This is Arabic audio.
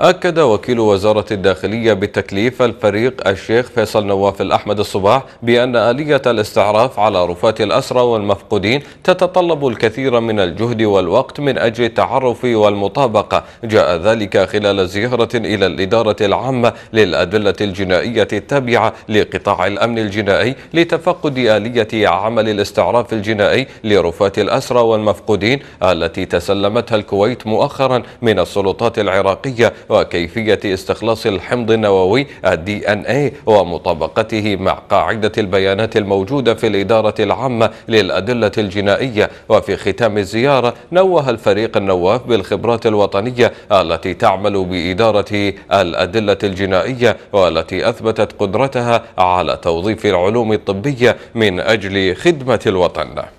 أكد وكيل وزارة الداخلية بالتكليف الفريق الشيخ فيصل نواف الأحمد الصباح بأن آلية الاستعراف على رفاة الأسرى والمفقودين تتطلب الكثير من الجهد والوقت من أجل التعرف والمطابقة جاء ذلك خلال زيارة إلى الإدارة العامة للأدلة الجنائية التابعة لقطاع الأمن الجنائي لتفقد آلية عمل الاستعراف الجنائي لرفاة الأسرى والمفقودين التي تسلمتها الكويت مؤخرا من السلطات العراقية وكيفية استخلاص الحمض النووي الدي ان اي ومطابقته مع قاعدة البيانات الموجودة في الإدارة العامة للأدلة الجنائية وفي ختام الزيارة نوه الفريق النواف بالخبرات الوطنية التي تعمل بإدارة الأدلة الجنائية والتي أثبتت قدرتها على توظيف العلوم الطبية من أجل خدمة الوطن